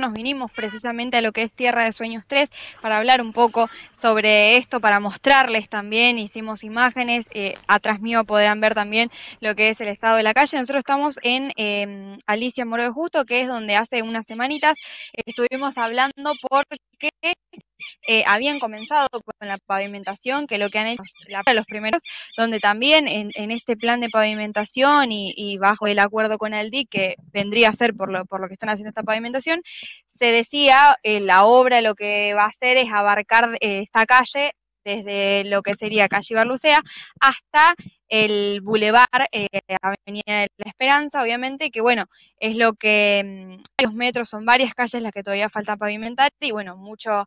nos vinimos precisamente a lo que es Tierra de Sueños 3 para hablar un poco sobre esto, para mostrarles también, hicimos imágenes, eh, atrás mío podrán ver también lo que es el estado de la calle. Nosotros estamos en eh, Alicia Moro de Justo, que es donde hace unas semanitas estuvimos hablando porque eh, habían comenzado con la pavimentación, que lo que han hecho la, los primeros, donde también en, este plan de pavimentación y, bajo el acuerdo con el DIC, que vendría a ser por lo, por lo que están haciendo esta pavimentación, se decía eh, la obra lo que va a hacer es abarcar eh, esta calle desde lo que sería calle Barlucea hasta el bulevar eh, Avenida de la Esperanza, obviamente, que bueno, es lo que mm, varios metros, son varias calles las que todavía falta pavimentar y bueno, muchos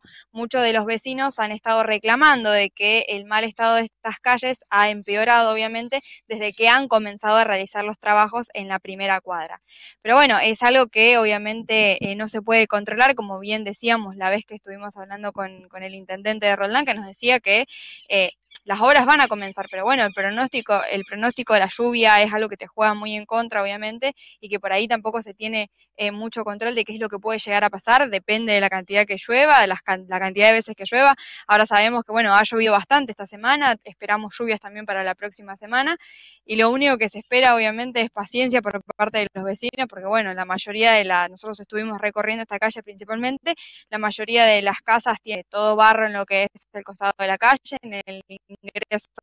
de los vecinos han estado reclamando de que el mal estado de estas calles ha empeorado, obviamente, desde que han comenzado a realizar los trabajos en la primera cuadra. Pero bueno, es algo que obviamente eh, no se puede controlar, como bien decíamos la vez que estuvimos hablando con, el intendente de Roldán, que nos decía que eh, las horas van a comenzar, pero bueno, el pronóstico, el pronóstico de la lluvia es algo que te juega muy en contra, obviamente, y que por ahí tampoco se tiene eh, mucho control de qué es lo que puede llegar a pasar, depende de la cantidad que llueva, de la cantidad de veces que llueva. Ahora sabemos que, bueno, ha llovido bastante esta semana, esperamos lluvias también para la próxima semana, y lo único que se espera, obviamente, es paciencia por parte de los vecinos, porque, bueno, la mayoría de la, nosotros estuvimos recorriendo esta calle principalmente, la mayoría de las casas tiene todo barro en lo que es el costado de la calle, en el ingreso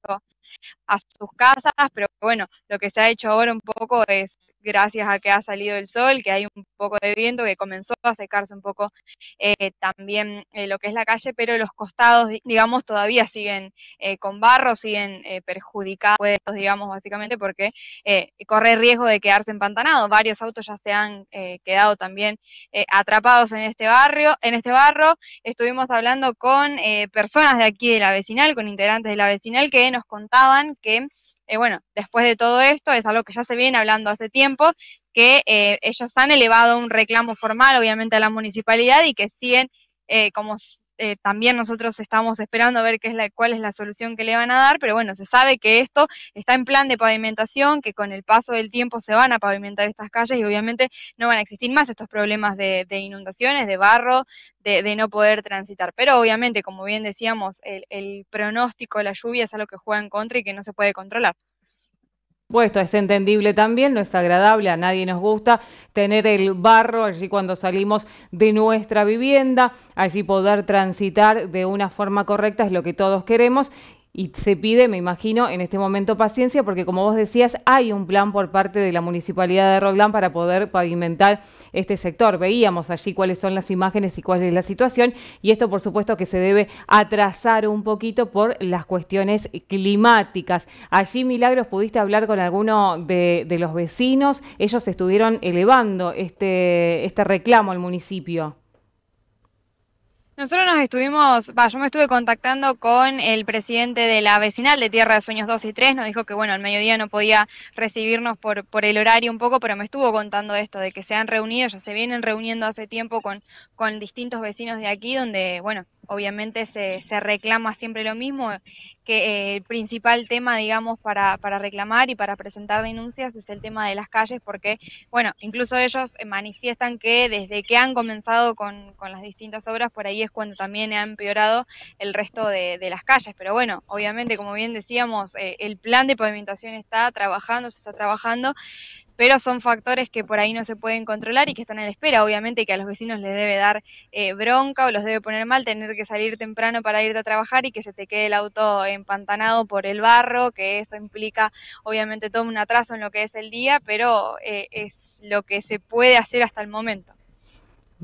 a sus casas, pero bueno, lo que se ha hecho ahora un poco es gracias a que ha salido el sol, que hay un poco de viento, que comenzó a secarse un poco eh, también eh, lo que es la calle, pero los costados, digamos, todavía siguen eh, con barro, siguen perjudicados, digamos, básicamente porque corre riesgo de quedarse empantanado. Varios autos ya se han quedado también atrapados en este barrio, en este barro. Estuvimos hablando con personas de aquí de la vecinal, con integrantes de la vecinal, que nos contaban que, eh, bueno, después de todo esto, es algo que ya se viene hablando hace tiempo, que eh, ellos han elevado un reclamo formal, obviamente, a la municipalidad y que siguen, eh, como eh, también nosotros estamos esperando a ver qué es la, cuál es la solución que le van a dar, pero bueno, se sabe que esto está en plan de pavimentación, que con el paso del tiempo se van a pavimentar estas calles y obviamente no van a existir más estos problemas de, inundaciones, de barro, de, no poder transitar. Pero obviamente, como bien decíamos, el, pronóstico pronóstico, la lluvia es algo que juega en contra y que no se puede controlar supuesto, es entendible también, no es agradable, a nadie nos gusta tener el barro allí cuando salimos de nuestra vivienda, allí poder transitar de una forma correcta es lo que todos queremos y se pide, me imagino, en este momento paciencia, porque como vos decías, hay un plan por parte de la Municipalidad de Roldán para poder pavimentar este sector. Veíamos allí cuáles son las imágenes y cuál es la situación, y esto por supuesto que se debe atrasar un poquito por las cuestiones climáticas. Allí, Milagros, pudiste hablar con alguno de, de los vecinos, ellos estuvieron elevando este, este reclamo al municipio. Nosotros nos estuvimos, yo me estuve contactando con el presidente de la vecinal de Tierra de Sueños 2 y 3, nos dijo que bueno, al mediodía no podía recibirnos por, por el horario un poco, pero me estuvo contando esto, de que se han reunido, ya se vienen reuniendo hace tiempo con, con distintos vecinos de aquí, donde, bueno, obviamente se, se, reclama siempre lo mismo, que el principal tema, digamos, para, para, reclamar y para presentar denuncias es el tema de las calles, porque, bueno, incluso ellos eh, manifiestan que desde que han comenzado con, con las distintas obras, por ahí es cuando también ha empeorado el resto de, las calles. Pero bueno, obviamente, como bien decíamos, eh, el plan de pavimentación está trabajando, se está trabajando pero son factores que por ahí no se pueden controlar y que están en la espera, obviamente, que a los vecinos les debe dar eh, bronca o los debe poner mal tener que salir temprano para irte a trabajar y que se te quede el auto empantanado por el barro, que eso implica obviamente todo un atraso en lo que es el día, pero eh, es lo que se puede hacer hasta el momento.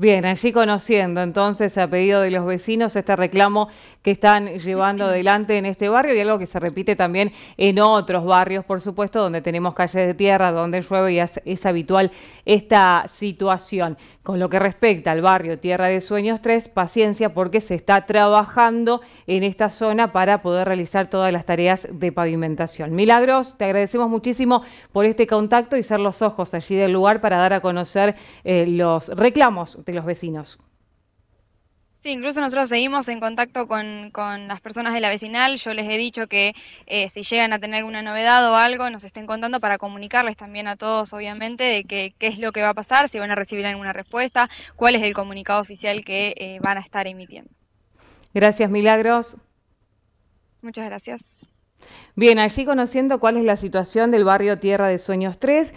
Bien, allí conociendo entonces a pedido de los vecinos este reclamo que están llevando adelante en este barrio y algo que se repite también en otros barrios, por supuesto, donde tenemos calles de tierra, donde llueve y es, es habitual esta situación. Con lo que respecta al barrio Tierra de Sueños 3, paciencia porque se está trabajando en esta zona para poder realizar todas las tareas de pavimentación. Milagros, te agradecemos muchísimo por este contacto y ser los ojos allí del lugar para dar a conocer eh, los reclamos de los vecinos. Sí, incluso nosotros seguimos en contacto con, las personas de la vecinal. Yo les he dicho que eh, si llegan a tener alguna novedad o algo, nos estén contando para comunicarles también a todos, obviamente, de qué es lo que va a pasar, si van a recibir alguna respuesta, cuál es el comunicado oficial que eh, van a estar emitiendo. Gracias, Milagros. Muchas gracias. Bien, allí conociendo cuál es la situación del barrio Tierra de Sueños 3.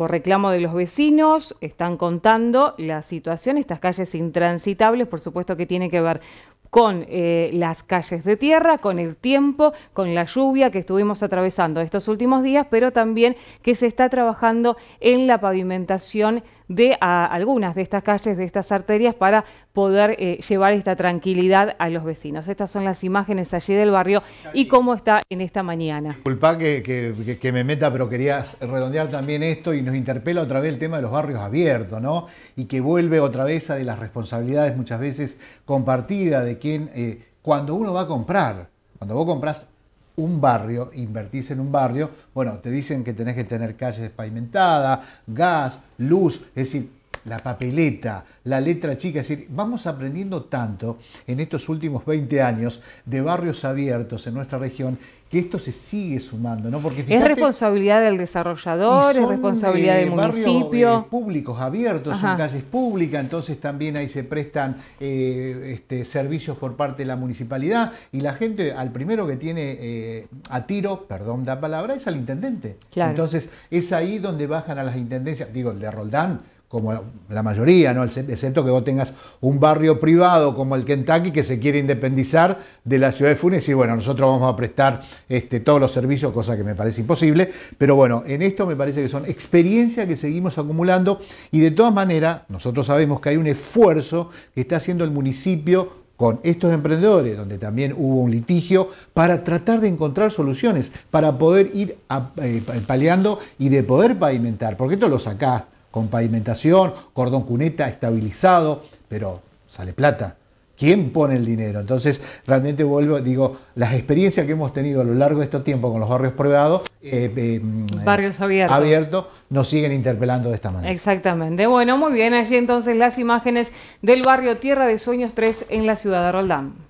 Por reclamo de los vecinos, están contando la situación, estas calles intransitables, por supuesto que tiene que ver con eh, las calles de tierra, con el tiempo, con la lluvia que estuvimos atravesando estos últimos días, pero también que se está trabajando en la pavimentación de algunas de estas calles, de estas arterias, para poder eh, llevar esta tranquilidad a los vecinos. Estas son las imágenes allí del barrio y cómo está en esta mañana. Disculpa que, me meta, pero querías redondear también esto y nos interpela otra vez el tema de los barrios abiertos, ¿no? Y que vuelve otra vez a de las responsabilidades muchas veces compartidas de quien, eh, cuando uno va a comprar, cuando vos compras un barrio, invertís en un barrio, bueno, te dicen que tenés que tener calles pavimentadas, gas, luz, es decir, la papeleta, la letra chica. Es decir, vamos aprendiendo tanto en estos últimos 20 años de barrios abiertos en nuestra región que esto se sigue sumando. ¿no? Porque es responsabilidad del desarrollador, es responsabilidad del municipio. Barrios, eh, públicos abiertos, son calles públicas, entonces también ahí se prestan eh, este, servicios por parte de la municipalidad y la gente al primero que tiene eh, a tiro, perdón la palabra, es al intendente. Entonces es ahí donde bajan a las intendencias, digo, el de Roldán como la mayoría, ¿no? excepto que vos tengas un barrio privado como el Kentucky que se quiere independizar de la ciudad de Funes y bueno, nosotros vamos a prestar este, todos los servicios, cosa que me parece imposible, pero bueno, en esto me parece que son experiencias que seguimos acumulando y de todas maneras nosotros sabemos que hay un esfuerzo que está haciendo el municipio con estos emprendedores, donde también hubo un litigio, para tratar de encontrar soluciones, para poder ir eh, paliando y de poder pavimentar, porque esto lo sacás con pavimentación, cordón cuneta estabilizado, pero sale plata. ¿Quién pone el dinero? Entonces, realmente vuelvo, digo, las experiencias que hemos tenido a lo largo de este tiempo con los barrios privados, eh, eh, mm, barrios eh, abiertos. abiertos. nos siguen interpelando de esta manera. Exactamente. Bueno, muy bien, allí entonces las imágenes del barrio Tierra de Sueños 3 en la ciudad de Roldán.